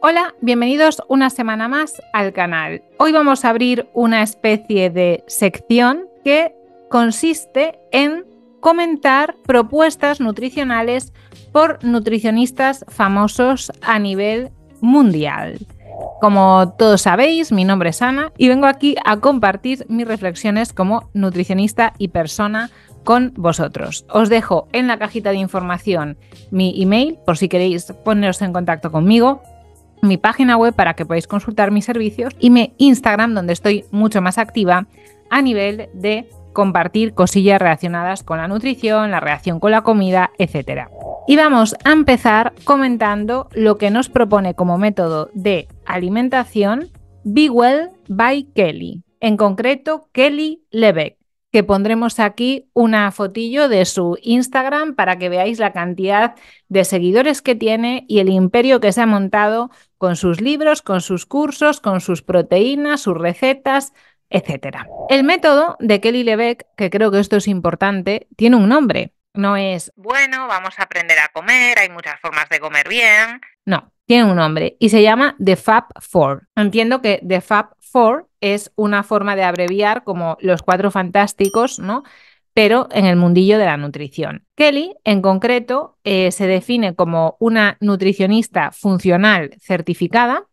Hola, bienvenidos una semana más al canal. Hoy vamos a abrir una especie de sección que consiste en comentar propuestas nutricionales por nutricionistas famosos a nivel mundial. Como todos sabéis, mi nombre es Ana y vengo aquí a compartir mis reflexiones como nutricionista y persona con vosotros. Os dejo en la cajita de información mi email por si queréis poneros en contacto conmigo mi página web para que podáis consultar mis servicios y mi Instagram donde estoy mucho más activa a nivel de compartir cosillas relacionadas con la nutrición, la reacción con la comida, etc. Y vamos a empezar comentando lo que nos propone como método de alimentación Be Well by Kelly, en concreto Kelly Lebeck, que pondremos aquí una fotillo de su Instagram para que veáis la cantidad de seguidores que tiene y el imperio que se ha montado con sus libros, con sus cursos, con sus proteínas, sus recetas, etc. El método de Kelly Lebec, que creo que esto es importante, tiene un nombre. No es, bueno, vamos a aprender a comer, hay muchas formas de comer bien. No, tiene un nombre y se llama The Fab Four. Entiendo que The Fab Four es una forma de abreviar como los cuatro fantásticos, ¿no? pero en el mundillo de la nutrición. Kelly, en concreto, eh, se define como una nutricionista funcional certificada,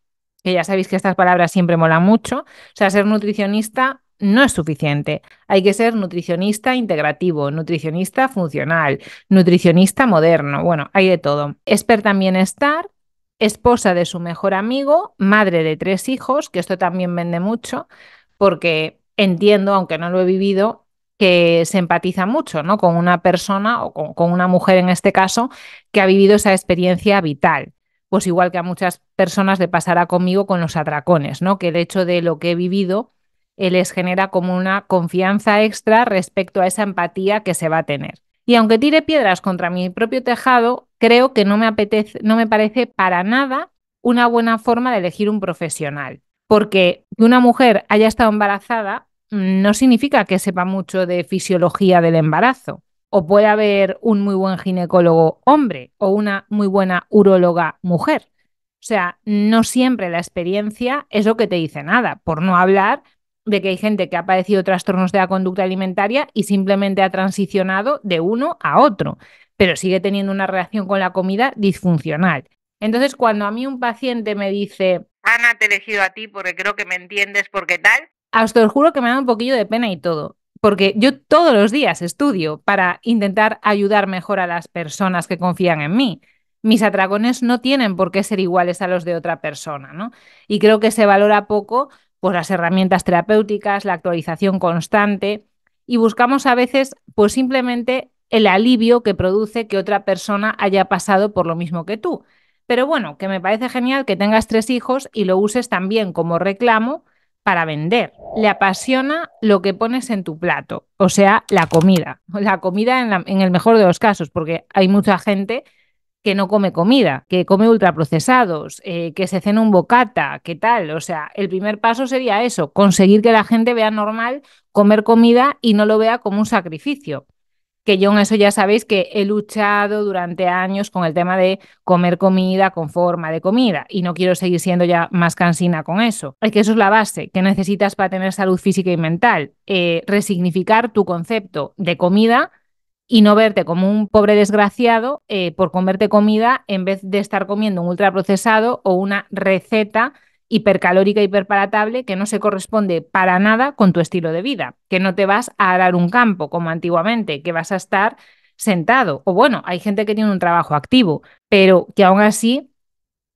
que ya sabéis que estas palabras siempre molan mucho, o sea, ser nutricionista no es suficiente. Hay que ser nutricionista integrativo, nutricionista funcional, nutricionista moderno, bueno, hay de todo. Experta en bienestar, esposa de su mejor amigo, madre de tres hijos, que esto también vende mucho, porque entiendo, aunque no lo he vivido, que se empatiza mucho ¿no? con una persona o con, una mujer en este caso que ha vivido esa experiencia vital. Pues igual que a muchas personas le pasará conmigo con los atracones, ¿no? que el hecho de lo que he vivido eh, les genera como una confianza extra respecto a esa empatía que se va a tener. Y aunque tire piedras contra mi propio tejado, creo que no me, apetece, no me parece para nada una buena forma de elegir un profesional. Porque una mujer haya estado embarazada no significa que sepa mucho de fisiología del embarazo. O puede haber un muy buen ginecólogo hombre o una muy buena uróloga mujer. O sea, no siempre la experiencia es lo que te dice nada, por no hablar de que hay gente que ha padecido trastornos de la conducta alimentaria y simplemente ha transicionado de uno a otro, pero sigue teniendo una relación con la comida disfuncional. Entonces, cuando a mí un paciente me dice, Ana, te he elegido a ti porque creo que me entiendes, porque tal, Ah, os juro que me da un poquillo de pena y todo, porque yo todos los días estudio para intentar ayudar mejor a las personas que confían en mí. Mis atragones no tienen por qué ser iguales a los de otra persona, ¿no? Y creo que se valora poco por pues, las herramientas terapéuticas, la actualización constante y buscamos a veces pues simplemente el alivio que produce que otra persona haya pasado por lo mismo que tú. Pero bueno, que me parece genial que tengas tres hijos y lo uses también como reclamo para vender. Le apasiona lo que pones en tu plato, o sea, la comida. La comida en, el mejor de los casos, porque hay mucha gente que no come comida, que come ultraprocesados, eh, que se cena un bocata, qué tal. O sea, el primer paso sería eso, conseguir que la gente vea normal comer comida y no lo vea como un sacrificio que yo en eso ya sabéis que he luchado durante años con el tema de comer comida con forma de comida y no quiero seguir siendo ya más cansina con eso. Es que eso es la base que necesitas para tener salud física y mental, eh, resignificar tu concepto de comida y no verte como un pobre desgraciado eh, por comerte comida en vez de estar comiendo un ultraprocesado o una receta hipercalórica, hiperparatable, que no se corresponde para nada con tu estilo de vida, que no te vas a dar un campo como antiguamente, que vas a estar sentado. O bueno, hay gente que tiene un trabajo activo, pero que aún así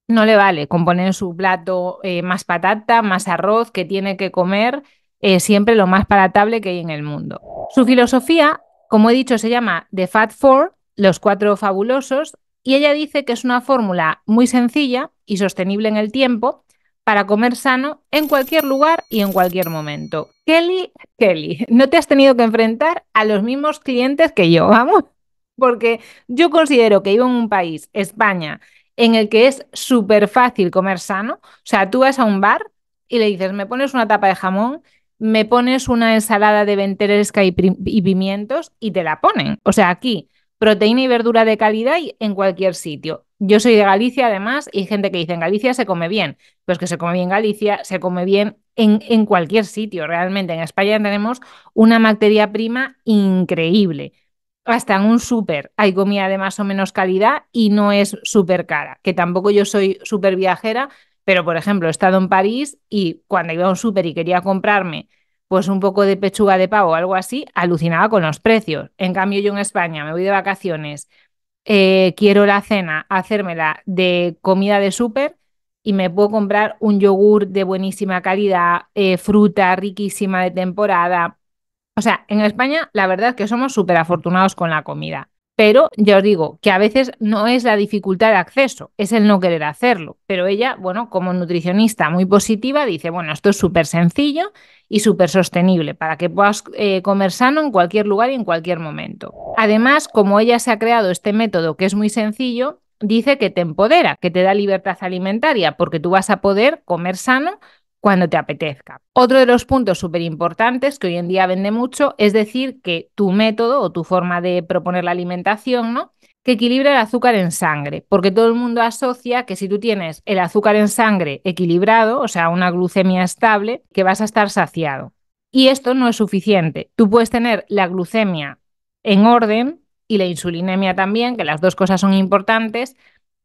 no le vale con en su plato eh, más patata, más arroz, que tiene que comer eh, siempre lo más palatable que hay en el mundo. Su filosofía, como he dicho, se llama The Fat Four, los cuatro fabulosos, y ella dice que es una fórmula muy sencilla y sostenible en el tiempo para comer sano en cualquier lugar y en cualquier momento. Kelly, Kelly, no te has tenido que enfrentar a los mismos clientes que yo, vamos, porque yo considero que vivo en un país, España, en el que es súper fácil comer sano. O sea, tú vas a un bar y le dices, me pones una tapa de jamón, me pones una ensalada de venteresca y, y pimientos y te la ponen. O sea, aquí, proteína y verdura de calidad y en cualquier sitio. Yo soy de Galicia, además, y hay gente que dice, en Galicia se come bien. Pues que se come bien en Galicia, se come bien en, en cualquier sitio, realmente. En España tenemos una materia prima increíble. Hasta en un súper hay comida de más o menos calidad y no es súper cara. Que tampoco yo soy súper viajera, pero por ejemplo, he estado en París y cuando iba a un súper y quería comprarme pues un poco de pechuga de pavo o algo así, alucinaba con los precios. En cambio, yo en España me voy de vacaciones eh, quiero la cena, hacérmela de comida de súper y me puedo comprar un yogur de buenísima calidad, eh, fruta riquísima de temporada. O sea, en España la verdad es que somos súper afortunados con la comida. Pero ya os digo que a veces no es la dificultad de acceso, es el no querer hacerlo. Pero ella, bueno, como nutricionista muy positiva, dice, bueno, esto es súper sencillo y súper sostenible para que puedas eh, comer sano en cualquier lugar y en cualquier momento. Además, como ella se ha creado este método que es muy sencillo, dice que te empodera, que te da libertad alimentaria, porque tú vas a poder comer sano cuando te apetezca. Otro de los puntos súper importantes que hoy en día vende mucho es decir que tu método o tu forma de proponer la alimentación, ¿no? Que equilibre el azúcar en sangre, porque todo el mundo asocia que si tú tienes el azúcar en sangre equilibrado, o sea, una glucemia estable, que vas a estar saciado. Y esto no es suficiente. Tú puedes tener la glucemia en orden y la insulinemia también, que las dos cosas son importantes,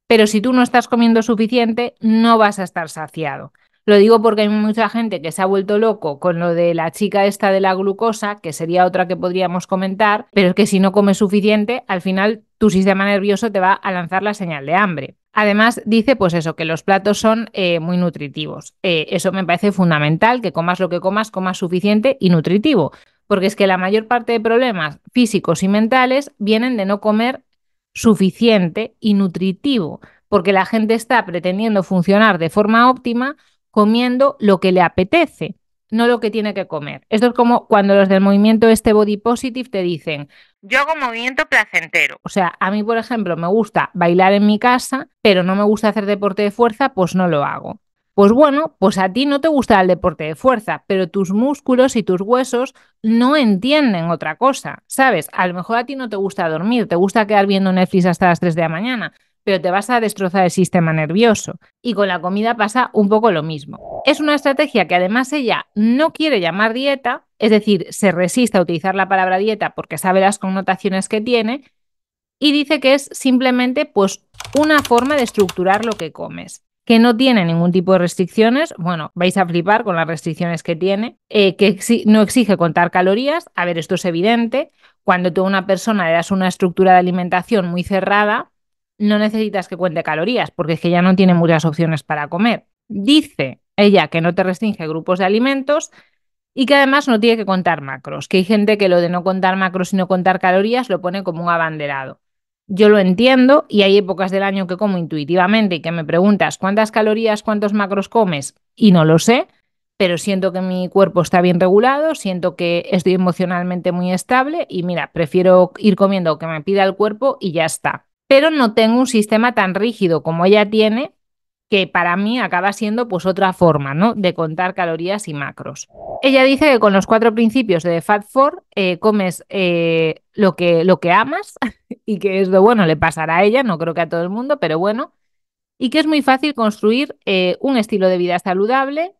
pero si tú no estás comiendo suficiente, no vas a estar saciado. Lo digo porque hay mucha gente que se ha vuelto loco con lo de la chica esta de la glucosa, que sería otra que podríamos comentar, pero es que si no comes suficiente, al final tu sistema nervioso te va a lanzar la señal de hambre. Además, dice pues eso, que los platos son eh, muy nutritivos. Eh, eso me parece fundamental, que comas lo que comas, comas suficiente y nutritivo, porque es que la mayor parte de problemas físicos y mentales vienen de no comer suficiente y nutritivo, porque la gente está pretendiendo funcionar de forma óptima comiendo lo que le apetece, no lo que tiene que comer. Esto es como cuando los del movimiento este body positive te dicen, yo hago movimiento placentero. O sea, a mí, por ejemplo, me gusta bailar en mi casa, pero no me gusta hacer deporte de fuerza, pues no lo hago. Pues bueno, pues a ti no te gusta el deporte de fuerza, pero tus músculos y tus huesos no entienden otra cosa, ¿sabes? A lo mejor a ti no te gusta dormir, te gusta quedar viendo Netflix hasta las 3 de la mañana, pero te vas a destrozar el sistema nervioso. Y con la comida pasa un poco lo mismo. Es una estrategia que además ella no quiere llamar dieta, es decir, se resiste a utilizar la palabra dieta porque sabe las connotaciones que tiene y dice que es simplemente pues una forma de estructurar lo que comes que no tiene ningún tipo de restricciones. Bueno, vais a flipar con las restricciones que tiene, eh, que no exige contar calorías. A ver, esto es evidente. Cuando tú a una persona le das una estructura de alimentación muy cerrada, no necesitas que cuente calorías porque es que ya no tiene muchas opciones para comer. Dice ella que no te restringe grupos de alimentos y que además no tiene que contar macros, que hay gente que lo de no contar macros y no contar calorías lo pone como un abanderado. Yo lo entiendo y hay épocas del año que como intuitivamente y que me preguntas cuántas calorías, cuántos macros comes y no lo sé, pero siento que mi cuerpo está bien regulado, siento que estoy emocionalmente muy estable y mira, prefiero ir comiendo lo que me pida el cuerpo y ya está pero no tengo un sistema tan rígido como ella tiene, que para mí acaba siendo pues otra forma ¿no? de contar calorías y macros. Ella dice que con los cuatro principios de Fat Four eh, comes eh, lo, que, lo que amas y que es lo bueno, le pasará a ella, no creo que a todo el mundo, pero bueno, y que es muy fácil construir eh, un estilo de vida saludable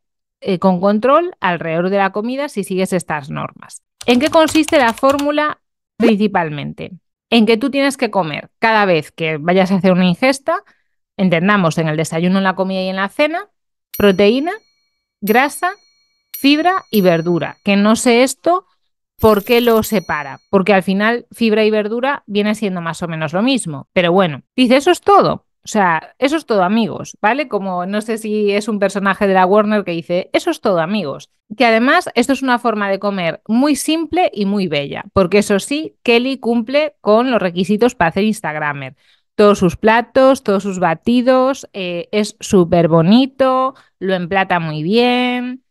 con control alrededor de la comida si sigues estas normas. ¿En qué consiste la fórmula principalmente? en que tú tienes que comer cada vez que vayas a hacer una ingesta, entendamos en el desayuno, en la comida y en la cena, proteína, grasa, fibra y verdura. Que no sé esto por qué lo separa, porque al final fibra y verdura viene siendo más o menos lo mismo. Pero bueno, dice, eso es todo. O sea, eso es todo amigos, ¿vale? Como no sé si es un personaje de la Warner que dice, eso es todo amigos. Que además esto es una forma de comer muy simple y muy bella, porque eso sí, Kelly cumple con los requisitos para hacer Instagramer. Todos sus platos, todos sus batidos, eh, es súper bonito, lo emplata muy bien,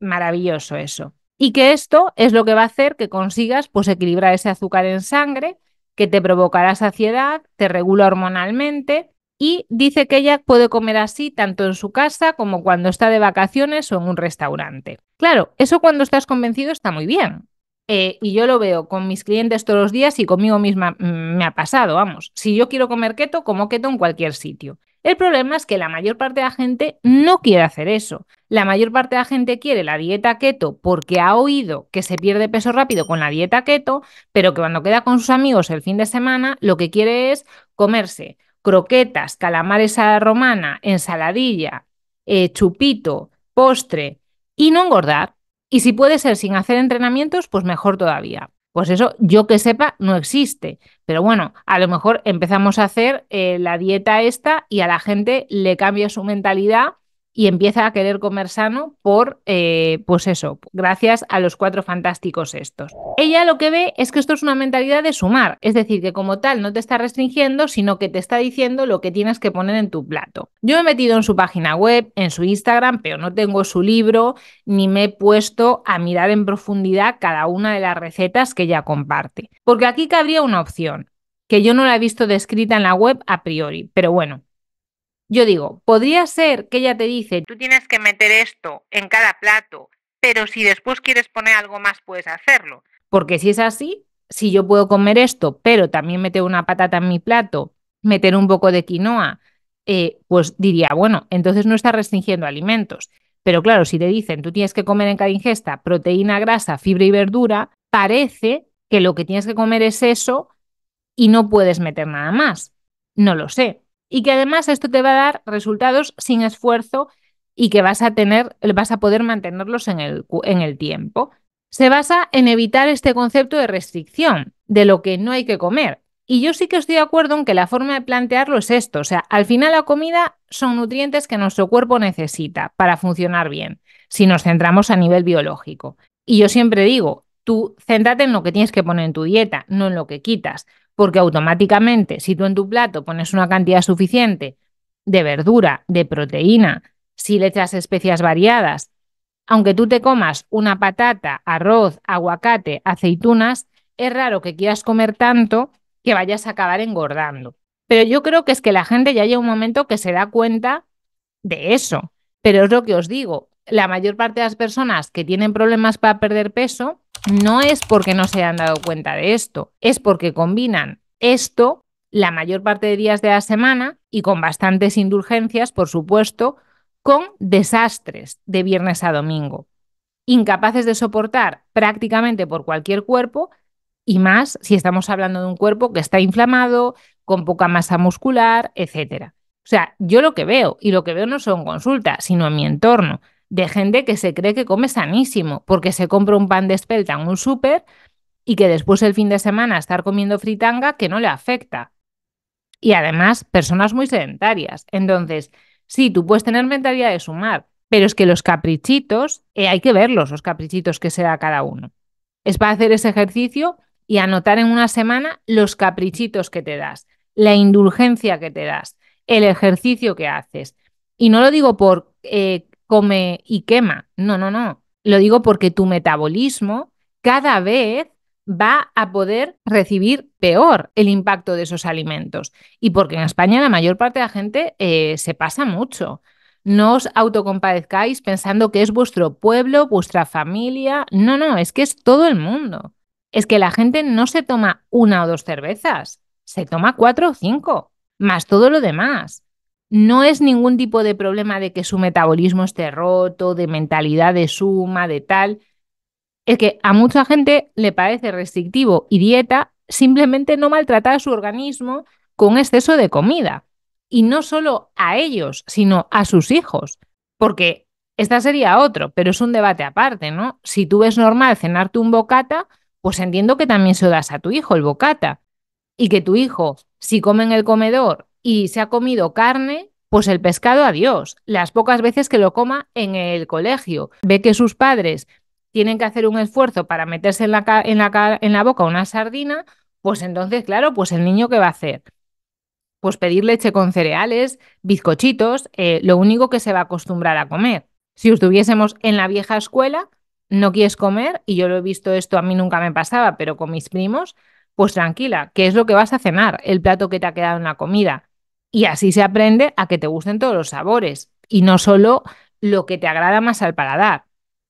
maravilloso eso. Y que esto es lo que va a hacer que consigas pues equilibrar ese azúcar en sangre que te provocará saciedad, te regula hormonalmente y dice que ella puede comer así tanto en su casa como cuando está de vacaciones o en un restaurante. Claro, eso cuando estás convencido está muy bien. Eh, y yo lo veo con mis clientes todos los días y conmigo misma mm, me ha pasado, vamos. Si yo quiero comer keto, como keto en cualquier sitio. El problema es que la mayor parte de la gente no quiere hacer eso. La mayor parte de la gente quiere la dieta keto porque ha oído que se pierde peso rápido con la dieta keto, pero que cuando queda con sus amigos el fin de semana, lo que quiere es comerse croquetas, calamares a la romana, ensaladilla, eh, chupito, postre y no engordar. Y si puede ser sin hacer entrenamientos, pues mejor todavía. Pues eso, yo que sepa, no existe. Pero bueno, a lo mejor empezamos a hacer eh, la dieta esta y a la gente le cambia su mentalidad y empieza a querer comer sano por, eh, pues eso, gracias a los cuatro fantásticos estos. Ella lo que ve es que esto es una mentalidad de sumar, es decir, que como tal no te está restringiendo, sino que te está diciendo lo que tienes que poner en tu plato. Yo me he metido en su página web, en su Instagram, pero no tengo su libro, ni me he puesto a mirar en profundidad cada una de las recetas que ella comparte. Porque aquí cabría una opción, que yo no la he visto descrita en la web a priori, pero bueno, yo digo, podría ser que ella te dice, tú tienes que meter esto en cada plato, pero si después quieres poner algo más, puedes hacerlo. Porque si es así, si yo puedo comer esto, pero también meter una patata en mi plato, meter un poco de quinoa, eh, pues diría, bueno, entonces no está restringiendo alimentos. Pero claro, si te dicen, tú tienes que comer en cada ingesta proteína, grasa, fibra y verdura, parece que lo que tienes que comer es eso y no puedes meter nada más. No lo sé y que además esto te va a dar resultados sin esfuerzo y que vas a tener, vas a poder mantenerlos en el, en el tiempo. Se basa en evitar este concepto de restricción, de lo que no hay que comer. Y yo sí que estoy de acuerdo en que la forma de plantearlo es esto, o sea, al final la comida son nutrientes que nuestro cuerpo necesita para funcionar bien, si nos centramos a nivel biológico. Y yo siempre digo, tú céntrate en lo que tienes que poner en tu dieta, no en lo que quitas porque automáticamente si tú en tu plato pones una cantidad suficiente de verdura, de proteína, si le echas especias variadas, aunque tú te comas una patata, arroz, aguacate, aceitunas, es raro que quieras comer tanto que vayas a acabar engordando. Pero yo creo que es que la gente ya llega un momento que se da cuenta de eso. Pero es lo que os digo, la mayor parte de las personas que tienen problemas para perder peso no es porque no se han dado cuenta de esto, es porque combinan esto la mayor parte de días de la semana y con bastantes indulgencias, por supuesto, con desastres de viernes a domingo, incapaces de soportar prácticamente por cualquier cuerpo y más si estamos hablando de un cuerpo que está inflamado, con poca masa muscular, etc. O sea, yo lo que veo, y lo que veo no son consultas, sino en mi entorno, de gente que se cree que come sanísimo, porque se compra un pan de espelta en un súper y que después el fin de semana estar comiendo fritanga que no le afecta. Y además, personas muy sedentarias. Entonces, sí, tú puedes tener mentalidad de sumar, pero es que los caprichitos, eh, hay que verlos, los caprichitos que se da cada uno. Es para hacer ese ejercicio y anotar en una semana los caprichitos que te das, la indulgencia que te das, el ejercicio que haces. Y no lo digo por eh, come y quema. No, no, no. Lo digo porque tu metabolismo cada vez va a poder recibir peor el impacto de esos alimentos. Y porque en España la mayor parte de la gente eh, se pasa mucho. No os autocompadezcáis pensando que es vuestro pueblo, vuestra familia. No, no, es que es todo el mundo. Es que la gente no se toma una o dos cervezas, se toma cuatro o cinco, más todo lo demás. No es ningún tipo de problema de que su metabolismo esté roto, de mentalidad de suma, de tal. Es que a mucha gente le parece restrictivo y dieta simplemente no maltratar a su organismo con exceso de comida. Y no solo a ellos, sino a sus hijos. Porque esta sería otro, pero es un debate aparte, ¿no? Si tú ves normal cenarte un bocata, pues entiendo que también se das a tu hijo el bocata. Y que tu hijo, si come en el comedor y se ha comido carne, pues el pescado adiós. Las pocas veces que lo coma en el colegio. Ve que sus padres tienen que hacer un esfuerzo para meterse en la, boca una sardina, pues entonces, claro, pues el niño ¿qué va a hacer? Pues pedir leche con cereales, bizcochitos, eh, lo único que se va a acostumbrar a comer. Si estuviésemos en la vieja escuela, no quieres comer, y yo lo he visto esto, a mí nunca me pasaba, pero con mis primos, pues tranquila, ¿qué es lo que vas a cenar? El plato que te ha quedado en la comida. Y así se aprende a que te gusten todos los sabores y no solo lo que te agrada más al paladar.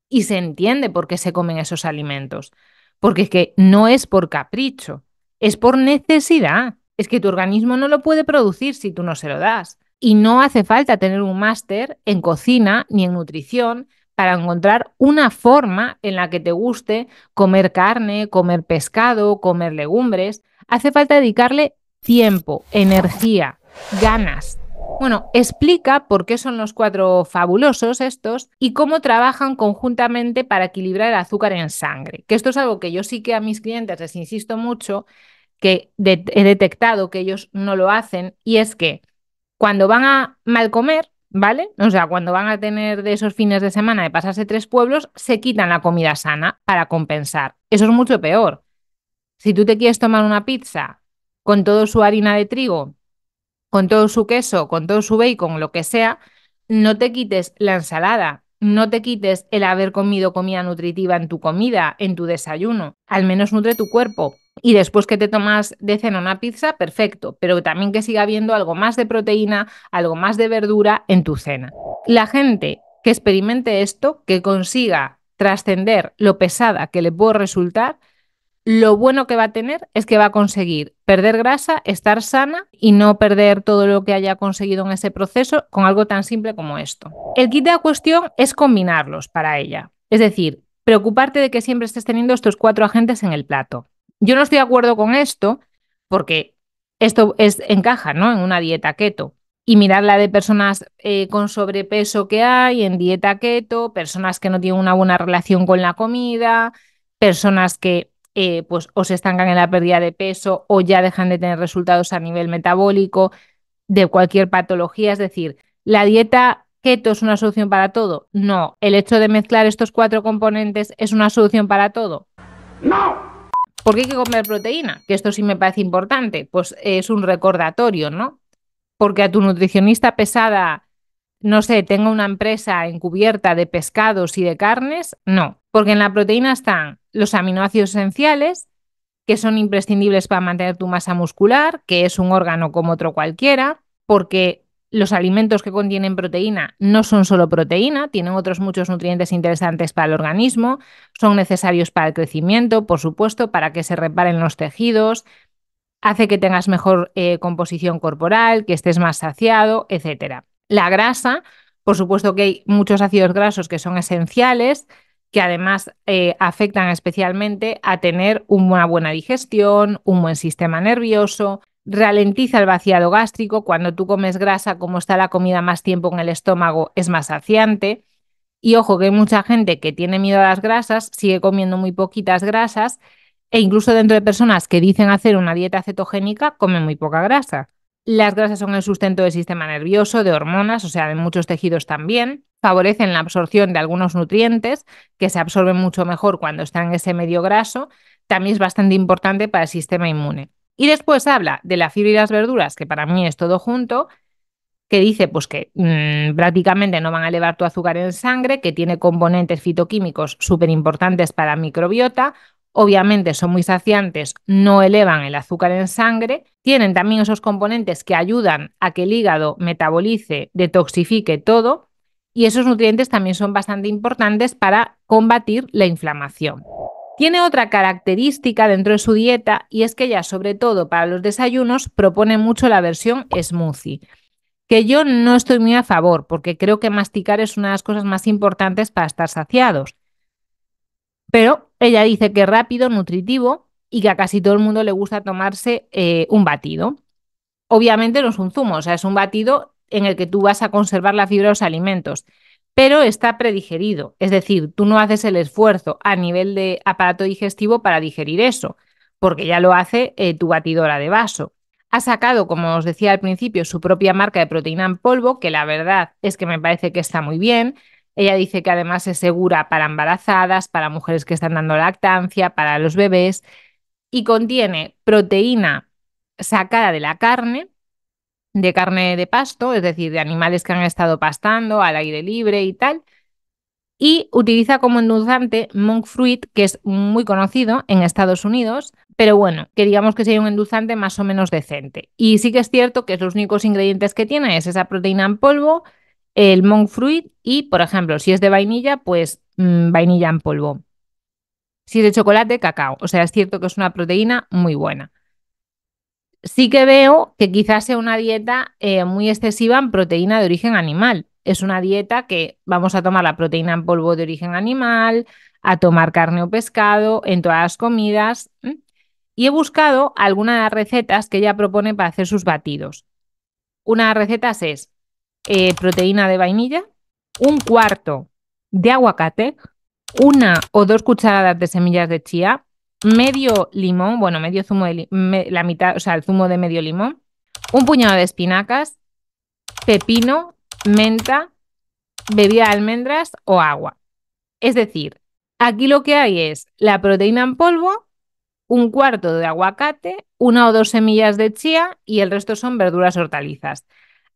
Y se entiende por qué se comen esos alimentos. Porque es que no es por capricho, es por necesidad. Es que tu organismo no lo puede producir si tú no se lo das. Y no hace falta tener un máster en cocina ni en nutrición para encontrar una forma en la que te guste comer carne, comer pescado, comer legumbres. Hace falta dedicarle tiempo, energía, ganas. Bueno, explica por qué son los cuatro fabulosos estos y cómo trabajan conjuntamente para equilibrar el azúcar en sangre. Que esto es algo que yo sí que a mis clientes les insisto mucho, que he detectado que ellos no lo hacen, y es que cuando van a mal comer, ¿vale? O sea, cuando van a tener de esos fines de semana de pasarse tres pueblos, se quitan la comida sana para compensar. Eso es mucho peor. Si tú te quieres tomar una pizza con toda su harina de trigo con todo su queso, con todo su bacon, lo que sea, no te quites la ensalada, no te quites el haber comido comida nutritiva en tu comida, en tu desayuno. Al menos nutre tu cuerpo. Y después que te tomas de cena una pizza, perfecto, pero también que siga habiendo algo más de proteína, algo más de verdura en tu cena. La gente que experimente esto, que consiga trascender lo pesada que le puede resultar, lo bueno que va a tener es que va a conseguir perder grasa, estar sana y no perder todo lo que haya conseguido en ese proceso con algo tan simple como esto. El kit de la cuestión es combinarlos para ella. Es decir, preocuparte de que siempre estés teniendo estos cuatro agentes en el plato. Yo no estoy de acuerdo con esto porque esto es, encaja ¿no? en una dieta keto. Y mirar la de personas eh, con sobrepeso que hay en dieta keto, personas que no tienen una buena relación con la comida, personas que eh, pues o se estancan en la pérdida de peso o ya dejan de tener resultados a nivel metabólico, de cualquier patología. Es decir, ¿la dieta keto es una solución para todo? No. ¿El hecho de mezclar estos cuatro componentes es una solución para todo? No. ¿Por qué hay que comer proteína? Que esto sí me parece importante. Pues es un recordatorio, ¿no? Porque a tu nutricionista pesada, no sé, tenga una empresa encubierta de pescados y de carnes, no. Porque en la proteína están los aminoácidos esenciales, que son imprescindibles para mantener tu masa muscular, que es un órgano como otro cualquiera, porque los alimentos que contienen proteína no son solo proteína, tienen otros muchos nutrientes interesantes para el organismo, son necesarios para el crecimiento, por supuesto, para que se reparen los tejidos, hace que tengas mejor eh, composición corporal, que estés más saciado, etc. La grasa, por supuesto que hay muchos ácidos grasos que son esenciales, que además eh, afectan especialmente a tener una buena digestión, un buen sistema nervioso, ralentiza el vaciado gástrico, cuando tú comes grasa, como está la comida más tiempo en el estómago, es más saciante. Y ojo que hay mucha gente que tiene miedo a las grasas, sigue comiendo muy poquitas grasas e incluso dentro de personas que dicen hacer una dieta cetogénica, comen muy poca grasa. Las grasas son el sustento del sistema nervioso, de hormonas, o sea, de muchos tejidos también. Favorecen la absorción de algunos nutrientes que se absorben mucho mejor cuando están en ese medio graso. También es bastante importante para el sistema inmune. Y después habla de la fibra y las verduras, que para mí es todo junto, que dice pues que mm, prácticamente no van a elevar tu azúcar en sangre, que tiene componentes fitoquímicos súper importantes para microbiota, obviamente son muy saciantes, no elevan el azúcar en sangre, tienen también esos componentes que ayudan a que el hígado metabolice, detoxifique todo, y esos nutrientes también son bastante importantes para combatir la inflamación. Tiene otra característica dentro de su dieta y es que ella, sobre todo para los desayunos, propone mucho la versión smoothie, que yo no estoy muy a favor porque creo que masticar es una de las cosas más importantes para estar saciados. Pero ella dice que es rápido, nutritivo y que a casi todo el mundo le gusta tomarse eh, un batido. Obviamente no es un zumo, o sea, es un batido en el que tú vas a conservar la fibra de los alimentos, pero está predigerido, es decir, tú no haces el esfuerzo a nivel de aparato digestivo para digerir eso, porque ya lo hace eh, tu batidora de vaso. Ha sacado, como os decía al principio, su propia marca de proteína en polvo, que la verdad es que me parece que está muy bien. Ella dice que además es segura para embarazadas, para mujeres que están dando lactancia, para los bebés y contiene proteína sacada de la carne, de carne de pasto, es decir, de animales que han estado pastando al aire libre y tal. Y utiliza como endulzante monk fruit, que es muy conocido en Estados Unidos, pero bueno, queríamos que sea un endulzante más o menos decente. Y sí que es cierto que los únicos ingredientes que tiene es esa proteína en polvo, el monk fruit y, por ejemplo, si es de vainilla, pues mm, vainilla en polvo. Si es de chocolate, cacao. O sea, es cierto que es una proteína muy buena. Sí que veo que quizás sea una dieta eh, muy excesiva en proteína de origen animal. Es una dieta que vamos a tomar la proteína en polvo de origen animal, a tomar carne o pescado en todas las comidas. Y he buscado algunas de las recetas que ella propone para hacer sus batidos. Una de las recetas es eh, proteína de vainilla, un cuarto de aguacate, una o dos cucharadas de semillas de chía, medio limón, bueno, medio zumo de la mitad, o sea, el zumo de medio limón, un puñado de espinacas, pepino, menta, bebida de almendras o agua. Es decir, aquí lo que hay es la proteína en polvo, un cuarto de aguacate, una o dos semillas de chía y el resto son verduras hortalizas.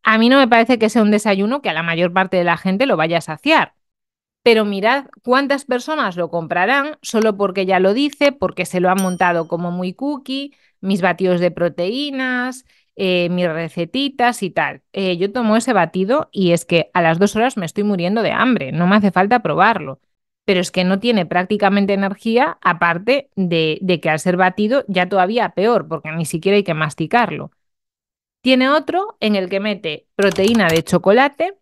A mí no me parece que sea un desayuno que a la mayor parte de la gente lo vaya a saciar. Pero mirad cuántas personas lo comprarán solo porque ya lo dice, porque se lo han montado como muy cookie, mis batidos de proteínas, eh, mis recetitas y tal. Eh, yo tomo ese batido y es que a las dos horas me estoy muriendo de hambre, no me hace falta probarlo. Pero es que no tiene prácticamente energía, aparte de que al ser batido ya todavía peor, porque ni siquiera hay que masticarlo. Tiene otro en el que mete proteína de chocolate,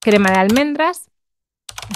crema de almendras,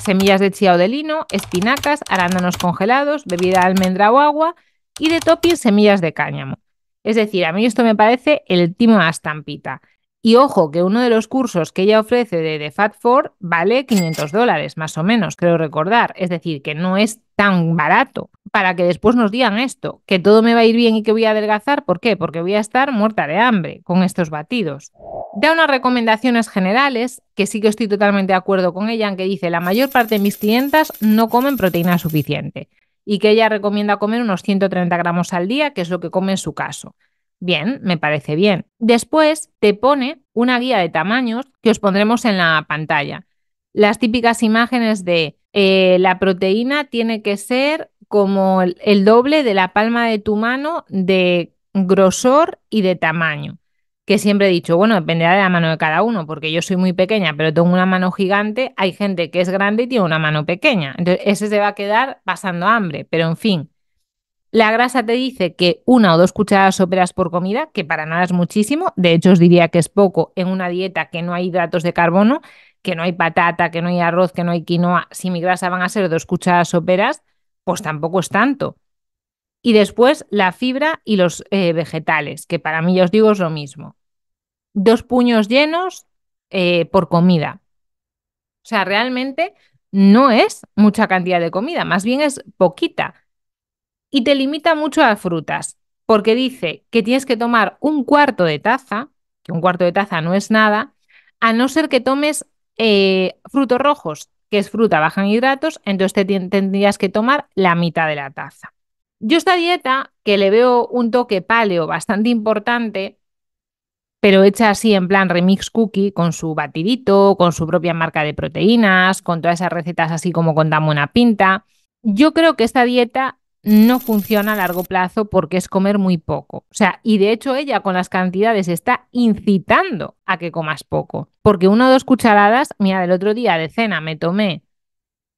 semillas de chía o de lino, espinacas, arándanos congelados, bebida de almendra o agua y de topping semillas de cáñamo. Es decir, a mí esto me parece el timo a estampita. Y ojo, que uno de los cursos que ella ofrece de The Fat Four vale 500 dólares, más o menos, creo recordar. Es decir, que no es tan barato para que después nos digan esto, que todo me va a ir bien y que voy a adelgazar. ¿Por qué? Porque voy a estar muerta de hambre con estos batidos. Da unas recomendaciones generales, que sí que estoy totalmente de acuerdo con ella, en que dice, la mayor parte de mis clientas no comen proteína suficiente y que ella recomienda comer unos 130 gramos al día, que es lo que come en su caso. Bien, me parece bien. Después te pone una guía de tamaños que os pondremos en la pantalla. Las típicas imágenes de eh, la proteína tiene que ser como el, el doble de la palma de tu mano de grosor y de tamaño. Que siempre he dicho, bueno, dependerá de la mano de cada uno, porque yo soy muy pequeña, pero tengo una mano gigante. Hay gente que es grande y tiene una mano pequeña. Entonces, ese se va a quedar pasando hambre, pero en fin. La grasa te dice que una o dos cucharadas soperas por comida, que para nada es muchísimo, de hecho os diría que es poco en una dieta que no hay hidratos de carbono, que no hay patata, que no hay arroz, que no hay quinoa, si mi grasa van a ser dos cucharadas soperas, pues tampoco es tanto. Y después la fibra y los eh, vegetales, que para mí os digo es lo mismo. Dos puños llenos eh, por comida. O sea, realmente no es mucha cantidad de comida, más bien es poquita y te limita mucho a frutas, porque dice que tienes que tomar un cuarto de taza, que un cuarto de taza no es nada, a no ser que tomes eh, frutos rojos, que es fruta baja en hidratos, entonces te tendrías que tomar la mitad de la taza. Yo esta dieta, que le veo un toque paleo bastante importante, pero hecha así en plan remix cookie, con su batidito, con su propia marca de proteínas, con todas esas recetas así como con tan una pinta, yo creo que esta dieta no funciona a largo plazo porque es comer muy poco. O sea, y de hecho ella con las cantidades está incitando a que comas poco. Porque una o dos cucharadas, mira, del otro día de cena me tomé,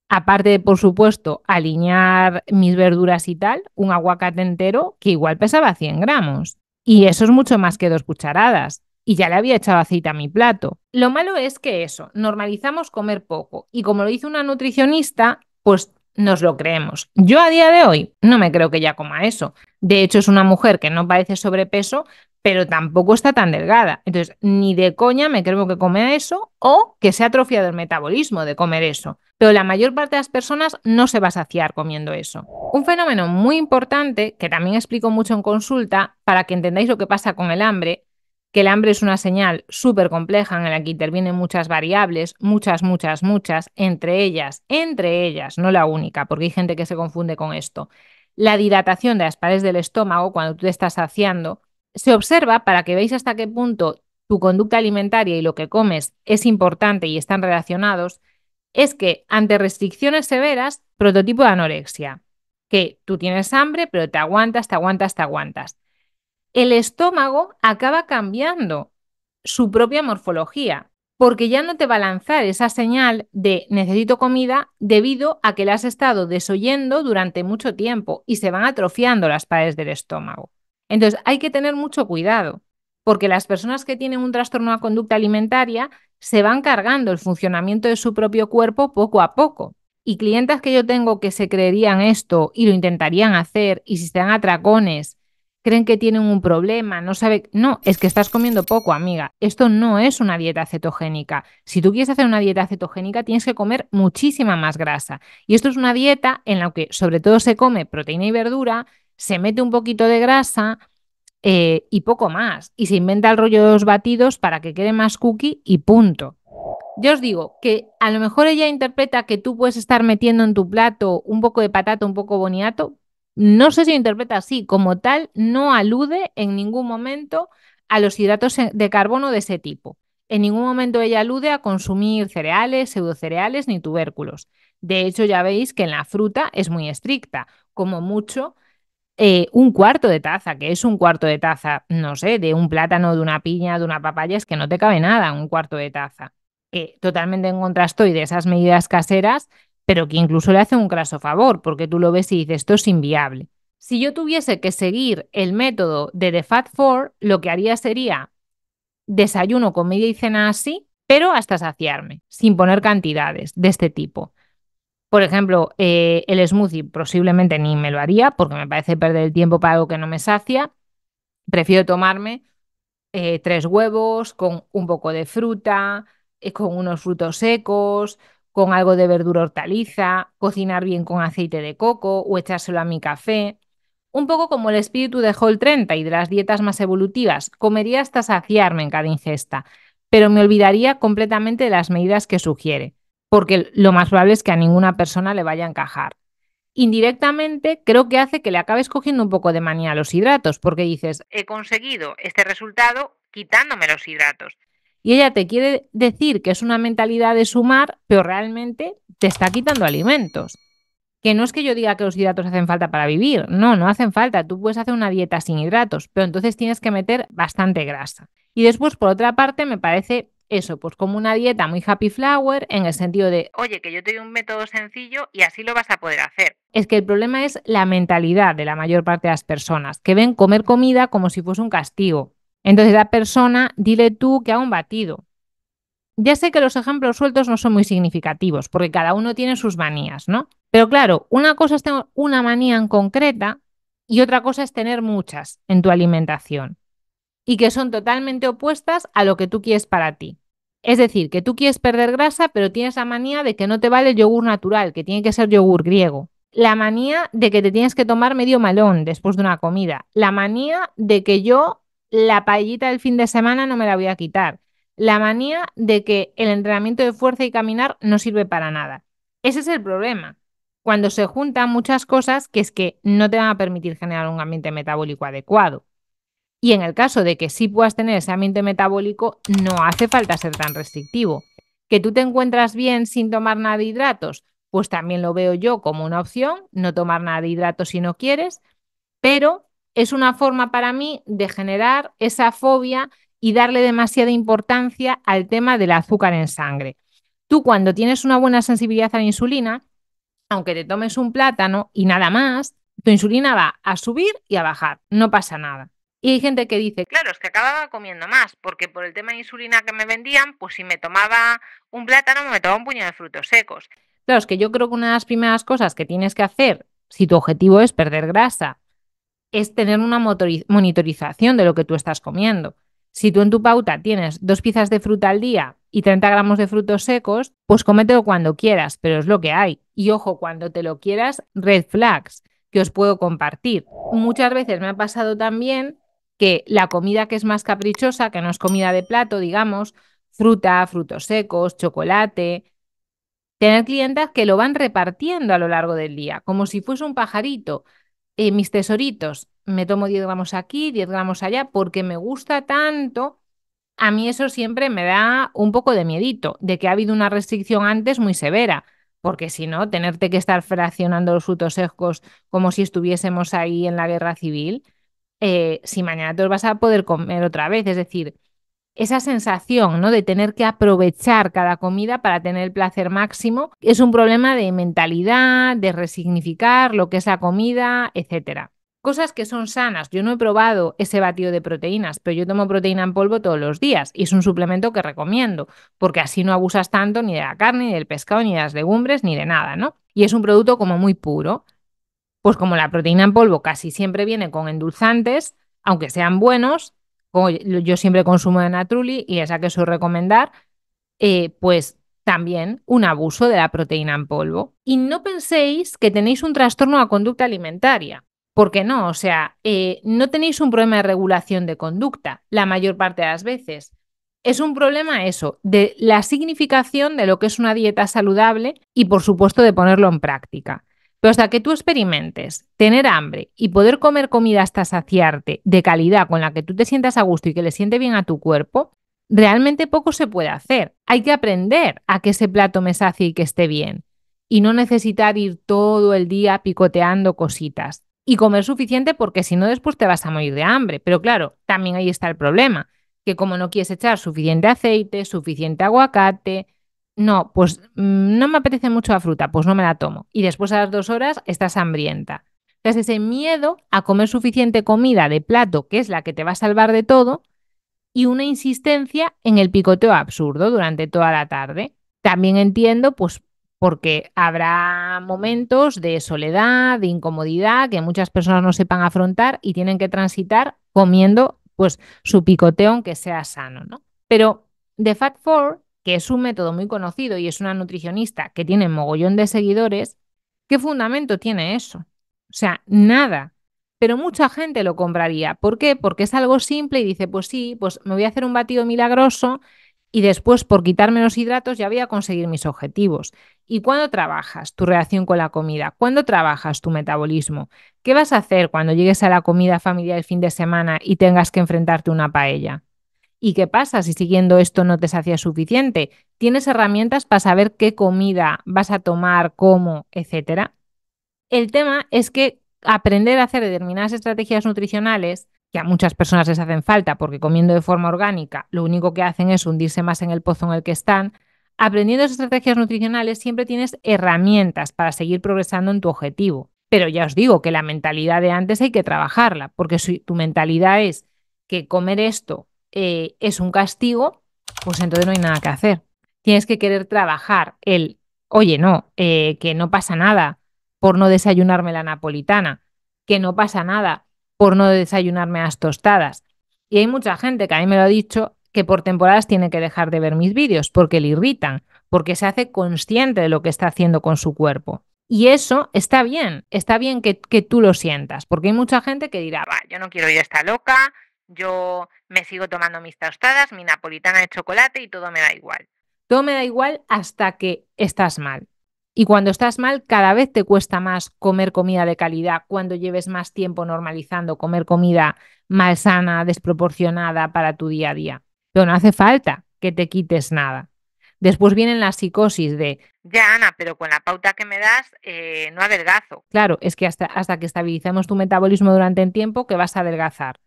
aparte de, por supuesto, alinear mis verduras y tal, un aguacate entero que igual pesaba 100 gramos. Y eso es mucho más que dos cucharadas. Y ya le había echado aceite a mi plato. Lo malo es que eso, normalizamos comer poco. Y como lo dice una nutricionista, pues nos lo creemos. Yo a día de hoy no me creo que ya coma eso. De hecho, es una mujer que no parece sobrepeso, pero tampoco está tan delgada. Entonces, ni de coña me creo que come eso o que se atrofiado el metabolismo de comer eso. Pero la mayor parte de las personas no se va a saciar comiendo eso. Un fenómeno muy importante, que también explico mucho en consulta, para que entendáis lo que pasa con el hambre, que el hambre es una señal súper compleja en la que intervienen muchas variables, muchas, muchas, muchas, entre ellas, entre ellas, no la única, porque hay gente que se confunde con esto. La dilatación de las paredes del estómago cuando tú te estás saciando se observa para que veáis hasta qué punto tu conducta alimentaria y lo que comes es importante y están relacionados, es que ante restricciones severas, prototipo de anorexia, que tú tienes hambre, pero te aguantas, te aguantas, te aguantas el estómago acaba cambiando su propia morfología, porque ya no te va a lanzar esa señal de necesito comida debido a que la has estado desoyendo durante mucho tiempo y se van atrofiando las paredes del estómago. Entonces hay que tener mucho cuidado, porque las personas que tienen un trastorno de conducta alimentaria se van cargando el funcionamiento de su propio cuerpo poco a poco. Y clientes que yo tengo que se creerían esto y lo intentarían hacer, y si se dan atracones creen que tienen un problema, no sabe, no, es que estás comiendo poco, amiga. Esto no es una dieta cetogénica. Si tú quieres hacer una dieta cetogénica, tienes que comer muchísima más grasa. Y esto es una dieta en la que sobre todo se come proteína y verdura, se mete un poquito de grasa eh, y poco más. Y se inventa el rollo de los batidos para que quede más cookie y punto. Yo os digo que a lo mejor ella interpreta que tú puedes estar metiendo en tu plato un poco de patata, un poco boniato, no sé si interpreta así, como tal, no alude en ningún momento a los hidratos de carbono de ese tipo. En ningún momento ella alude a consumir cereales, pseudocereales ni tubérculos. De hecho, ya veis que en la fruta es muy estricta, como mucho eh, un cuarto de taza, que es un cuarto de taza, no sé, de un plátano, de una piña, de una papaya, es que no te cabe nada, un cuarto de taza. Eh, totalmente en contraste y de esas medidas caseras pero que incluso le hace un graso favor, porque tú lo ves y dices, esto es inviable. Si yo tuviese que seguir el método de The Fat Four, lo que haría sería desayuno, comida y cena así, pero hasta saciarme, sin poner cantidades de este tipo. Por ejemplo, eh, el smoothie posiblemente ni me lo haría porque me parece perder el tiempo para algo que no me sacia. Prefiero tomarme eh, tres huevos con un poco de fruta, eh, con unos frutos secos, con algo de verdura hortaliza, cocinar bien con aceite de coco o echárselo a mi café. Un poco como el espíritu de Hall 30 y de las dietas más evolutivas, comería hasta saciarme en cada ingesta, pero me olvidaría completamente de las medidas que sugiere, porque lo más probable es que a ninguna persona le vaya a encajar. Indirectamente, creo que hace que le acabes cogiendo un poco de manía a los hidratos, porque dices, he conseguido este resultado quitándome los hidratos y ella te quiere decir que es una mentalidad de sumar, pero realmente te está quitando alimentos. Que no es que yo diga que los hidratos hacen falta para vivir, no, no hacen falta, tú puedes hacer una dieta sin hidratos, pero entonces tienes que meter bastante grasa. Y después, por otra parte, me parece eso, pues como una dieta muy happy flower en el sentido de, oye, que yo te doy un método sencillo y así lo vas a poder hacer. Es que el problema es la mentalidad de la mayor parte de las personas, que ven comer comida como si fuese un castigo. Entonces, la persona, dile tú que haga un batido. Ya sé que los ejemplos sueltos no son muy significativos, porque cada uno tiene sus manías, ¿no? Pero claro, una cosa es tener una manía en concreta y otra cosa es tener muchas en tu alimentación y que son totalmente opuestas a lo que tú quieres para ti. Es decir, que tú quieres perder grasa, pero tienes la manía de que no te vale el yogur natural, que tiene que ser yogur griego. La manía de que te tienes que tomar medio malón después de una comida. La manía de que yo la paellita del fin de semana no me la voy a quitar. La manía de que el entrenamiento de fuerza y caminar no sirve para nada. Ese es el problema. Cuando se juntan muchas cosas que es que no te van a permitir generar un ambiente metabólico adecuado. Y en el caso de que sí puedas tener ese ambiente metabólico, no hace falta ser tan restrictivo. ¿Que tú te encuentras bien sin tomar nada de hidratos? Pues también lo veo yo como una opción, no tomar nada de hidratos si no quieres, pero es una forma para mí de generar esa fobia y darle demasiada importancia al tema del azúcar en sangre. Tú cuando tienes una buena sensibilidad a la insulina, aunque te tomes un plátano y nada más, tu insulina va a subir y a bajar, no pasa nada. Y hay gente que dice, claro, es que acababa comiendo más, porque por el tema de insulina que me vendían, pues si me tomaba un plátano, me tomaba un puño de frutos secos. Claro, es que yo creo que una de las primeras cosas que tienes que hacer, si tu objetivo es perder grasa es tener una monitorización de lo que tú estás comiendo. Si tú en tu pauta tienes dos piezas de fruta al día y 30 gramos de frutos secos, pues cómetelo cuando quieras, pero es lo que hay. Y ojo, cuando te lo quieras, red flags que os puedo compartir. Muchas veces me ha pasado también que la comida que es más caprichosa, que no es comida de plato, digamos, fruta, frutos secos, chocolate, tener clientes que lo van repartiendo a lo largo del día, como si fuese un pajarito. Eh, mis tesoritos, me tomo 10 gramos aquí, 10 gramos allá, porque me gusta tanto, a mí eso siempre me da un poco de miedito, de que ha habido una restricción antes muy severa, porque si no, tenerte que estar fraccionando los frutos secos como si estuviésemos ahí en la guerra civil, eh, si mañana te vas a poder comer otra vez, es decir, esa sensación ¿no? de tener que aprovechar cada comida para tener el placer máximo es un problema de mentalidad, de resignificar lo que es la comida, etc. Cosas que son sanas. Yo no he probado ese batido de proteínas, pero yo tomo proteína en polvo todos los días y es un suplemento que recomiendo, porque así no abusas tanto ni de la carne, ni del pescado, ni de las legumbres, ni de nada, ¿no? Y es un producto como muy puro. Pues como la proteína en polvo casi siempre viene con endulzantes, aunque sean buenos, como yo, siempre consumo de Natruli y esa que su recomendar, eh, pues también un abuso de la proteína en polvo. Y no penséis que tenéis un trastorno a conducta alimentaria. Porque no, o sea, eh, no tenéis un problema de regulación de conducta la mayor parte de las veces. Es un problema eso, de la significación de lo que es una dieta saludable y por supuesto de ponerlo en práctica. Pero hasta que tú experimentes tener hambre y poder comer comida hasta saciarte de calidad con la que tú te sientas a gusto y que le siente bien a tu cuerpo, realmente poco se puede hacer. Hay que aprender a que ese plato me sacie y que esté bien. Y no necesitar ir todo el día picoteando cositas. Y comer suficiente porque si no después te vas a morir de hambre. Pero claro, también ahí está el problema, que como no quieres echar suficiente aceite, suficiente aguacate, no, pues mm, no me apetece mucho la fruta, pues no me la tomo. Y después a las dos horas estás hambrienta. Entonces ese miedo a comer suficiente comida de plato, que es la que te va a salvar de todo, y una insistencia en el picoteo absurdo durante toda la tarde. También entiendo, pues, porque habrá momentos de soledad, de incomodidad, que muchas personas no sepan afrontar y tienen que transitar comiendo, pues, su picoteo aunque sea sano, ¿no? Pero The Fat Four que es un método muy conocido y es una nutricionista que tiene mogollón de seguidores, ¿qué fundamento tiene eso? O sea, nada. Pero mucha gente lo compraría. ¿Por qué? Porque es algo simple y dice, pues sí, pues me voy a hacer un batido milagroso y después por quitarme los hidratos ya voy a conseguir mis objetivos. ¿Y cuándo trabajas tu relación con la comida? ¿Cuándo trabajas tu metabolismo? ¿Qué vas a hacer cuando llegues a la comida familiar el fin de semana y tengas que enfrentarte a una paella? ¿Y qué pasa si siguiendo esto no te hacía suficiente? Tienes herramientas para saber qué comida vas a tomar, cómo, etcétera. El tema es que aprender a hacer determinadas estrategias nutricionales que a muchas personas les hacen falta porque comiendo de forma orgánica lo único que hacen es hundirse más en el pozo en el que están, aprendiendo estrategias nutricionales siempre tienes herramientas para seguir progresando en tu objetivo. Pero ya os digo que la mentalidad de antes hay que trabajarla, porque si tu mentalidad es que comer esto eh, es un castigo, pues entonces no hay nada que hacer. Tienes que querer trabajar el, oye, no, eh, que no pasa nada por no desayunarme la napolitana, que no pasa nada por no desayunarme las tostadas. Y hay mucha gente que a mí me lo ha dicho que por temporadas tiene que dejar de ver mis vídeos porque le irritan, porque se hace consciente de lo que está haciendo con su cuerpo. Y eso está bien, está bien que, que tú lo sientas, porque hay mucha gente que dirá, yo no quiero ir a esta loca, yo me sigo tomando mis tostadas, mi napolitana de chocolate y todo me da igual. Todo me da igual hasta que estás mal. Y cuando estás mal, cada vez te cuesta más comer comida de calidad, cuando lleves más tiempo normalizando comer comida sana, desproporcionada para tu día a día. Pero no hace falta que te quites nada. Después vienen las psicosis de, ya Ana, pero con la pauta que me das, eh, no adelgazo. Claro, es que hasta, hasta que estabilizamos tu metabolismo durante el tiempo que vas a adelgazar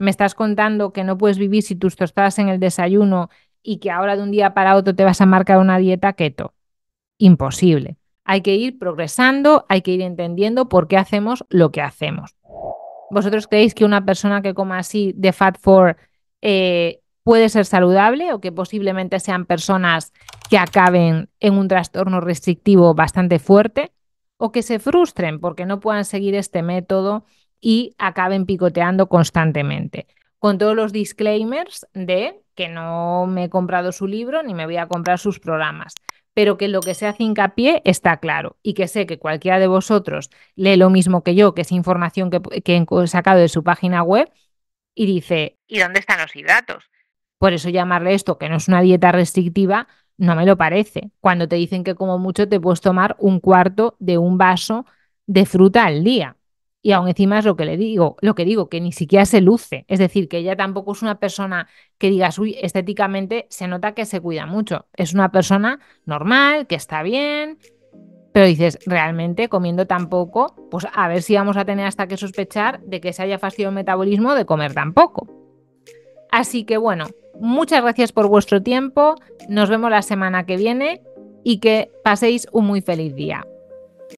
me estás contando que no puedes vivir si tus tostadas en el desayuno y que ahora de un día para otro te vas a marcar una dieta keto. Imposible. Hay que ir progresando, hay que ir entendiendo por qué hacemos lo que hacemos. ¿Vosotros creéis que una persona que coma así de Fat 4 eh, puede ser saludable o que posiblemente sean personas que acaben en un trastorno restrictivo bastante fuerte o que se frustren porque no puedan seguir este método y acaben picoteando constantemente. Con todos los disclaimers de que no me he comprado su libro ni me voy a comprar sus programas, pero que lo que se hace hincapié está claro y que sé que cualquiera de vosotros lee lo mismo que yo, que es información que, que he sacado de su página web y dice, ¿y dónde están los hidratos? Por eso llamarle esto, que no es una dieta restrictiva, no me lo parece. Cuando te dicen que como mucho te puedes tomar un cuarto de un vaso de fruta al día y aún encima es lo que le digo, lo que digo, que ni siquiera se luce. Es decir, que ella tampoco es una persona que digas, uy, estéticamente se nota que se cuida mucho. Es una persona normal, que está bien, pero dices, realmente comiendo tan poco, pues a ver si vamos a tener hasta que sospechar de que se haya fastidiado el metabolismo de comer tan poco. Así que bueno, muchas gracias por vuestro tiempo, nos vemos la semana que viene y que paséis un muy feliz día.